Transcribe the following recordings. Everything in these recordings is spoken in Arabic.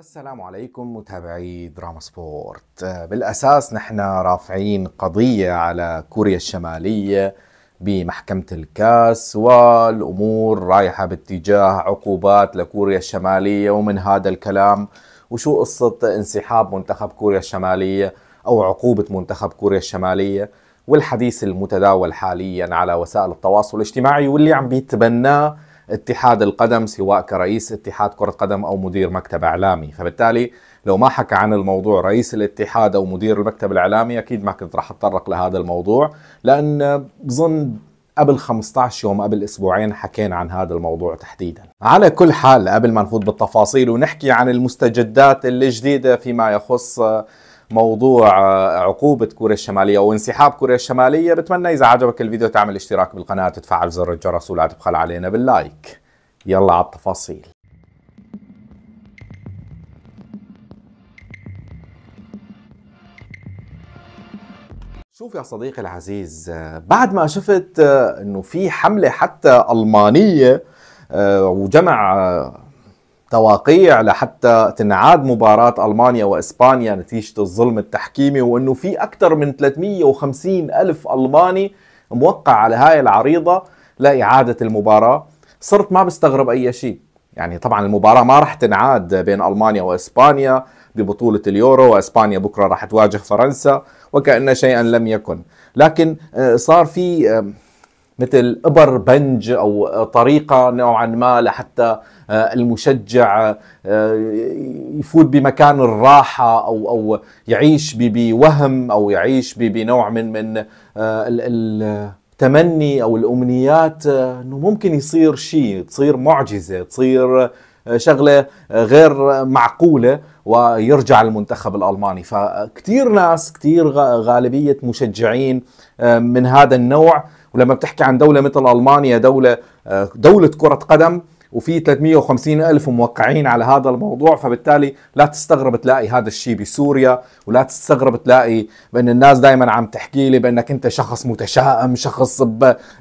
السلام عليكم متابعي دراما سبورت بالأساس نحن رافعين قضية على كوريا الشمالية بمحكمة الكاس والأمور رايحة باتجاه عقوبات لكوريا الشمالية ومن هذا الكلام وشو قصة انسحاب منتخب كوريا الشمالية أو عقوبة منتخب كوريا الشمالية والحديث المتداول حاليا على وسائل التواصل الاجتماعي واللي عم بيتبناه اتحاد القدم سواء كرئيس اتحاد كرة قدم أو مدير مكتب إعلامي فبالتالي لو ما حكى عن الموضوع رئيس الاتحاد أو مدير المكتب الإعلامي أكيد ما كنت راح أتطرق لهذا الموضوع لأن بظن قبل 15 يوم قبل اسبوعين حكينا عن هذا الموضوع تحديدا على كل حال قبل ما نفوت بالتفاصيل ونحكي عن المستجدات الجديده فيما يخص موضوع آه، عقوبة كوريا الشمالية أو انسحاب كوريا الشمالية بتمنى إذا عجبك الفيديو تعمل اشتراك بالقناة تفعل زر الجرس ولا تبخل علينا باللايك يلا على التفاصيل شوف يا صديقي العزيز آه، بعد ما شفت آه، انه في حمله حتى المانيه وجمع تواقيع لحتى تنعاد مباراة ألمانيا وإسبانيا نتيجة الظلم التحكيمي وأنه في أكثر من 350 ألف ألماني موقع على هاي العريضة لإعادة المباراة صرت ما بستغرب أي شيء يعني طبعا المباراة ما راح تنعاد بين ألمانيا وإسبانيا ببطولة اليورو وإسبانيا بكرة راح تواجه فرنسا وكأن شيئا لم يكن لكن آه، صار في مثل ابر بنج او طريقه نوعا ما لحتى آه، المشجع آه، يفوت بمكان الراحه او او يعيش بوهم او يعيش بنوع من من آه، التمني او الامنيات انه ممكن يصير شيء تصير معجزه تصير شغله غير معقوله ويرجع المنتخب الالماني فكثير ناس كثير غالبيه مشجعين من هذا النوع ولما بتحكي عن دوله مثل المانيا دوله آه، دوله كره قدم وفي 350 ألف موقعين على هذا الموضوع فبالتالي لا تستغرب تلاقي هذا الشيء بسوريا ولا تستغرب تلاقي بأن الناس دائما عم تحكي لي بأنك أنت شخص متشائم شخص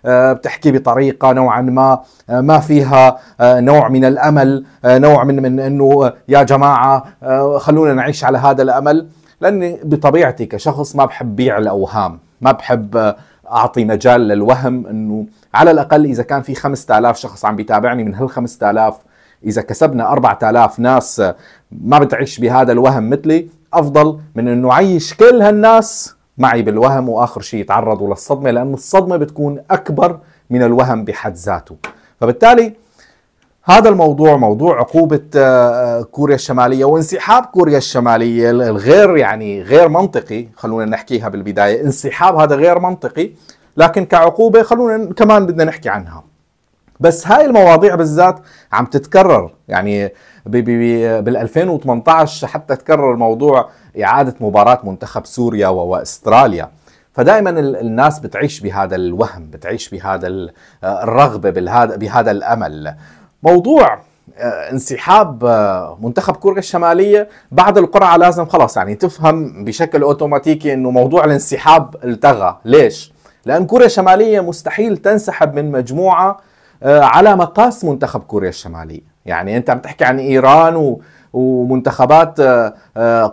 آه، بتحكي بطريقة نوعا ما آه، ما فيها نوع من الأمل نوع من, من أنه يا جماعة خلونا نعيش على هذا الأمل لأني بطبيعتي كشخص ما بحب بيع الأوهام ما بحب اعطي مجال للوهم انه على الاقل اذا كان في 5000 شخص عم بيتابعني من هال 5000 اذا كسبنا 4000 ناس ما بتعيش بهذا الوهم مثلي افضل من انه عيش كل هالناس معي بالوهم واخر شيء يتعرضوا للصدمه لانه الصدمه بتكون اكبر من الوهم بحد ذاته فبالتالي هذا الموضوع موضوع عقوبة آه، آه، كوريا الشمالية وانسحاب كوريا الشمالية الغير يعني غير منطقي خلونا نحكيها بالبداية انسحاب هذا غير منطقي لكن كعقوبة خلونا كمان بدنا نحكي عنها بس هاي المواضيع بالذات عم تتكرر يعني بال 2018 حتى تكرر موضوع إعادة مباراة منتخب سوريا واستراليا فدائما الناس بتعيش بهذا الوهم بتعيش بهذا آه، الرغبة بهذا الأمل موضوع آه، انسحاب آه، منتخب كوريا الشماليه بعد القرعه لازم خلاص يعني تفهم بشكل اوتوماتيكي انه موضوع الانسحاب التغى ليش لان كوريا الشماليه مستحيل تنسحب من مجموعه آه، على مقاس منتخب كوريا الشماليه يعني انت عم تحكي عن ايران ومنتخبات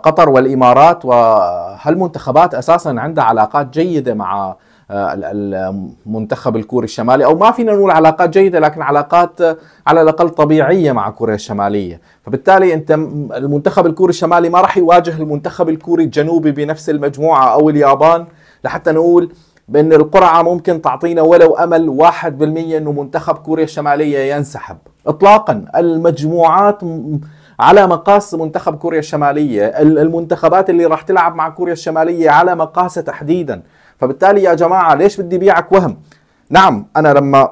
قطر والامارات وهالمنتخبات اساسا عندها علاقات جيده مع المنتخب الكوري الشمالي او ما فينا نقول علاقات جيده لكن علاقات على الاقل طبيعيه مع كوريا الشماليه فبالتالي انت المنتخب الكوري الشمالي ما راح يواجه المنتخب الكوري الجنوبي بنفس المجموعه او اليابان لحتى نقول بان القرعه ممكن تعطينا ولو امل 1% انه منتخب كوريا الشماليه ينسحب اطلاقا المجموعات على مقاس منتخب كوريا الشماليه المنتخبات اللي راح تلعب مع كوريا الشماليه على مقاسه تحديدا فبالتالي يا جماعه ليش بدي بيعك وهم نعم انا لما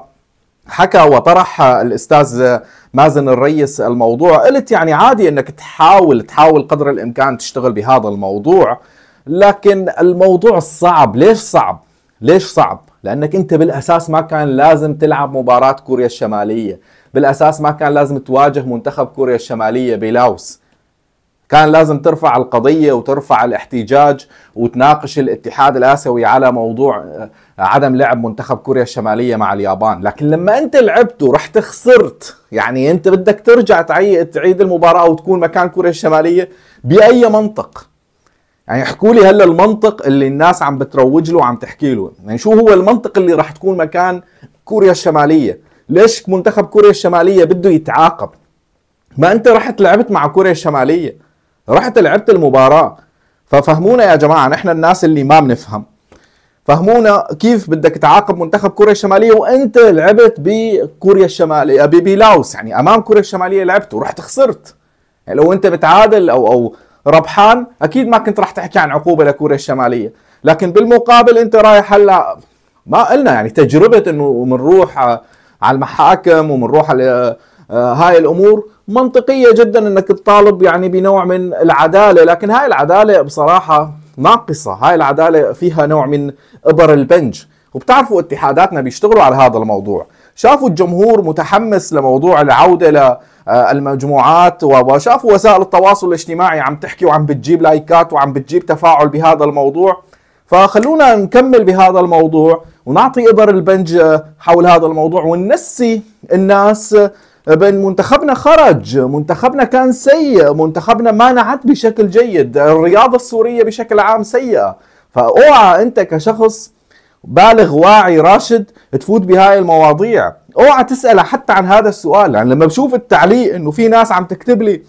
حكى وطرح الاستاذ مازن الريس الموضوع قلت يعني عادي انك تحاول تحاول قدر الامكان تشتغل بهذا الموضوع لكن الموضوع صعب ليش صعب ليش صعب لانك انت بالاساس ما كان لازم تلعب مباراه كوريا الشماليه بالاساس ما كان لازم تواجه منتخب كوريا الشماليه بلاوس كان لازم ترفع القضية وترفع الاحتجاج وتناقش الاتحاد الآسيوي على موضوع آه، عدم لعب منتخب كوريا الشمالية مع اليابان لكن لما أنت لعبت ورحت خسرت يعني أنت بدك ترجع تعيد المباراة وتكون مكان كوريا الشمالية بأي منطق يعني احكوا لي هلا المنطق اللي الناس عم بتروج له وعم تحكي له يعني شو هو المنطق اللي راح تكون مكان كوريا الشمالية ليش منتخب كوريا الشمالية بده يتعاقب ما انت رحت لعبت مع كوريا الشمالية رحت لعبت المباراه ففهمونا يا جماعه نحن الناس اللي ما بنفهم فهمونا كيف بدك تعاقب منتخب كوريا الشماليه وانت لعبت بكوريا الشماليه ببيلاوس يعني امام كوريا الشماليه لعبت ورحت خسرت يعني لو انت بتعادل او او ربحان اكيد ما كنت راح تحكي عن عقوبه لكوريا الشماليه لكن بالمقابل انت رايح هلا ما قلنا يعني تجربه انه بنروح على المحاكم وبنروح على آه، هاي الامور منطقيه جدا انك تطالب يعني بنوع من العداله لكن هاي العداله بصراحه ناقصه هاي العداله فيها نوع من ابر البنج وبتعرفوا اتحاداتنا بيشتغلوا على هذا الموضوع شافوا الجمهور متحمس لموضوع العوده للمجموعات آه، وشافوا وسائل التواصل الاجتماعي عم تحكي وعم بتجيب لايكات وعم بتجيب تفاعل بهذا الموضوع فخلونا نكمل بهذا الموضوع ونعطي ابر البنج آه، حول هذا الموضوع وننسي الناس بين منتخبنا خرج منتخبنا كان سيء منتخبنا ما نعت بشكل جيد الرياضه السوريه بشكل عام سيئه فاوعى انت كشخص بالغ واعي راشد تفوت بهاي المواضيع اوعى تسأل حتى عن هذا السؤال يعني لما بشوف التعليق انه في ناس عم تكتب لي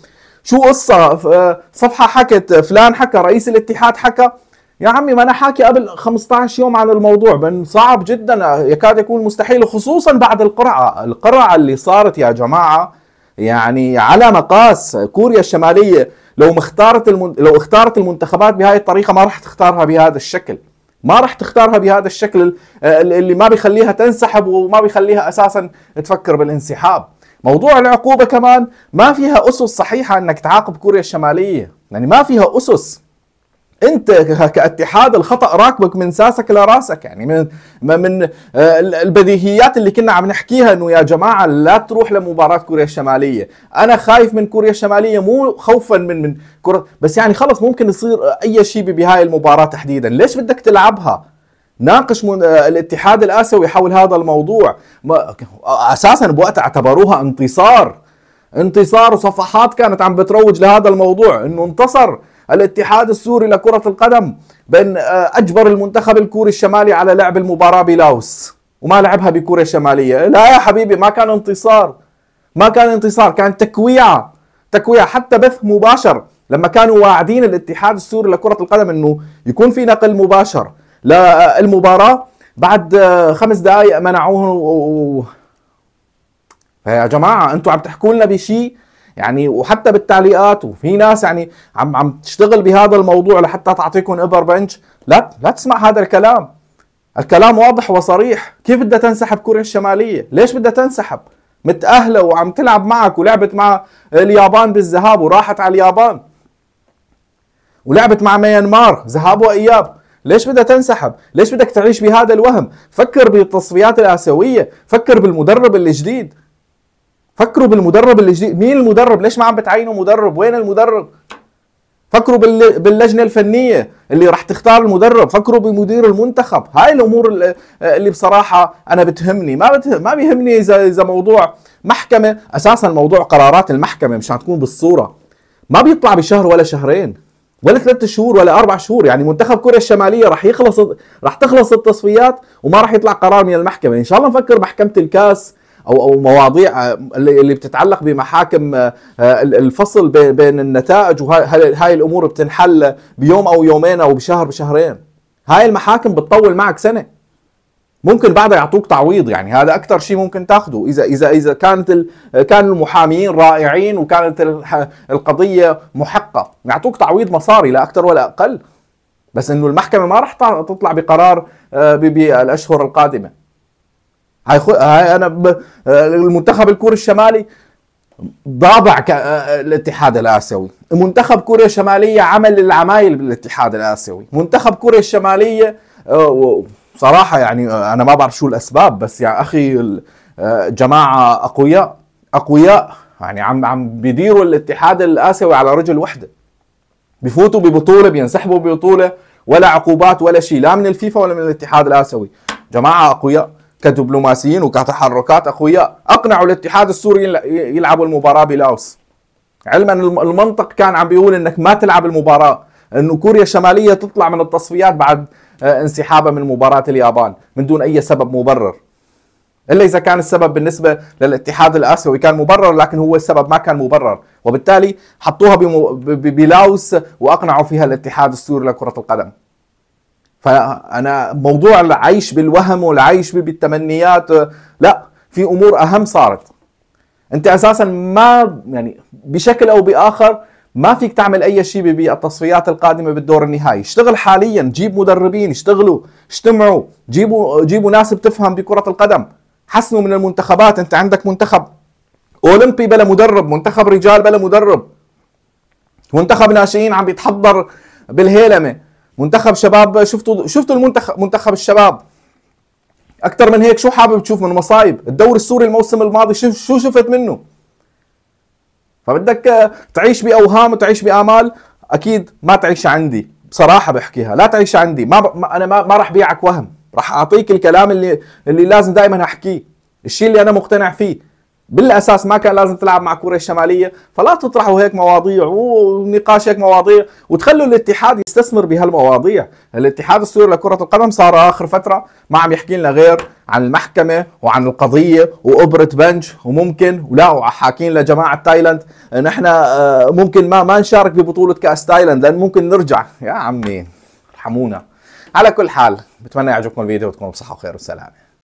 شو قصة صفحة حكت فلان حكى رئيس الاتحاد حكى يا عمي ما انا حاكي قبل 15 يوم عن الموضوع من صعب جدا يكاد يكون مستحيل خصوصا بعد القرعه، القرعه اللي صارت يا جماعه يعني على مقاس كوريا الشماليه لو اختارت المن... لو اختارت المنتخبات بهاي الطريقه ما راح تختارها بهذا الشكل، ما راح تختارها بهذا الشكل اللي ما بيخليها تنسحب وما بيخليها اساسا تفكر بالانسحاب. موضوع العقوبه كمان ما فيها اسس صحيحه انك تعاقب كوريا الشماليه، يعني ما فيها اسس انت كاتحاد الخطا راكبك من ساسك لراسك يعني من من آه، البديهيات اللي كنا عم نحكيها انه يا جماعه لا تروح لمباراه كوريا الشماليه انا خايف من كوريا الشماليه مو خوفا من من كرة بس يعني خلص ممكن يصير اي شيء بهاي المباراه تحديدا ليش بدك تلعبها ناقش من آه، الاتحاد الاسيوي حول هذا الموضوع اساسا بوقت اعتبروها انتصار انتصار وصفحات كانت عم بتروج لهذا الموضوع انه انتصر الاتحاد السوري لكرة القدم بأن آه، أجبر المنتخب الكوري الشمالي على لعب المباراة بلاوس وما لعبها بكوريا الشمالية لا يا حبيبي ما كان انتصار ما كان انتصار كان تكويع تكويع حتى بث مباشر لما كانوا واعدين الاتحاد السوري لكرة القدم انه يكون في نقل مباشر للمباراة بعد آه، خمس دقائق منعوه و... يا جماعة انتم عم تحكوا لنا بشيء يعني وحتى بالتعليقات وفي ناس يعني عم عم تشتغل بهذا الموضوع لحتى تعطيكم ابر بنش لا لا تسمع هذا الكلام الكلام واضح وصريح كيف بدها تنسحب كوريا الشماليه ليش بدها تنسحب متأهلة وعم تلعب معك ولعبت مع اليابان بالذهاب وراحت على اليابان ولعبت مع ميانمار ذهاب وإياب ليش بدها تنسحب؟ ليش بدك تعيش بهذا الوهم؟ فكر بالتصفيات الآسيوية فكر بالمدرب الجديد فكروا بالمدرب اللي جديد مين المدرب ليش ما عم بتعينوا مدرب وين المدرب فكروا باللجنة الفنية اللي راح تختار المدرب فكروا بمدير المنتخب هاي الأمور اللي, بصراحة أنا بتهمني ما بتهم. ما بيهمني إذا إذا موضوع محكمة أساسا موضوع قرارات المحكمة مش هتكون بالصورة ما بيطلع بشهر ولا شهرين ولا ثلاث شهور ولا اربع شهور يعني منتخب كوريا الشماليه راح يخلص راح تخلص التصفيات وما راح يطلع قرار من المحكمه ان شاء الله نفكر محكمه الكاس او او مواضيع آه، اللي بتتعلق بمحاكم آه، آه، الفصل بين النتائج وهاي الامور بتنحل بيوم او يومين او بشهر بشهرين هاي المحاكم بتطول معك سنه ممكن بعدها يعطوك تعويض يعني هذا اكثر شيء ممكن تاخذه اذا اذا اذا كانت ال... كان المحامين رائعين وكانت القضيه محقه يعطوك تعويض مصاري لا اكثر ولا اقل بس انه المحكمه ما راح تطلع بقرار بالاشهر القادمه هاي انا ب... المنتخب الكوري الشمالي ضابع ك... الاتحاد الاسيوي منتخب كوريا الشماليه عمل العمايل بالاتحاد الاسيوي منتخب كوريا الشماليه أه، صراحه يعني أه، انا ما بعرف شو الاسباب بس يا يعني اخي أه، جماعه اقوياء اقوياء يعني عم عم بيديروا الاتحاد الاسيوي على رجل وحده بفوتوا ببطوله بينسحبوا ببطوله ولا عقوبات ولا شيء لا من الفيفا ولا من الاتحاد الاسيوي جماعه اقوياء كدبلوماسيين وكتحركات اخويا اقنعوا الاتحاد السوري يلعبوا المباراه بلاوس علما المنطق كان عم بيقول انك ما تلعب المباراه انه كوريا الشماليه تطلع من التصفيات بعد آه، انسحابها من مباراه اليابان من دون اي سبب مبرر الا اذا كان السبب بالنسبه للاتحاد الاسيوي كان مبرر لكن هو السبب ما كان مبرر وبالتالي حطوها بلاوس واقنعوا فيها الاتحاد السوري لكره القدم فانا موضوع العيش بالوهم والعيش بالتمنيات لا في امور اهم صارت انت اساسا ما يعني بشكل او باخر ما فيك تعمل اي شيء بالتصفيات القادمه بالدور النهائي اشتغل حاليا جيب مدربين اشتغلوا اجتمعوا جيبوا جيبوا ناس بتفهم بكره القدم حسنوا من المنتخبات انت عندك منتخب اولمبي بلا مدرب منتخب رجال بلا مدرب منتخب ناشئين عم بيتحضر بالهيلمه منتخب شباب شفتوا شفتوا المنتخب منتخب الشباب اكثر من هيك شو حابب تشوف من مصايب الدوري السوري الموسم الماضي شو شو شفت منه فبدك آه، تعيش باوهام وتعيش بامال اكيد ما تعيش عندي بصراحه بحكيها لا تعيش عندي ما, ب... ما انا ما, ما راح بيعك وهم راح اعطيك الكلام اللي اللي لازم دائما احكيه الشيء اللي انا مقتنع فيه بالاساس ما كان لازم تلعب مع كوريا الشماليه فلا تطرحوا هيك مواضيع ونقاش هيك مواضيع وتخلوا الاتحاد يستثمر بهالمواضيع الاتحاد السوري لكره القدم صار اخر فتره ما عم يحكي لنا غير عن المحكمه وعن القضيه وابره بنج وممكن ولا وحاكين لجماعه تايلاند نحن آه، ممكن ما ما نشارك ببطوله كاس تايلاند لان ممكن نرجع يا عمي ارحمونا على كل حال بتمنى يعجبكم الفيديو وتكونوا بصحه وخير والسلامه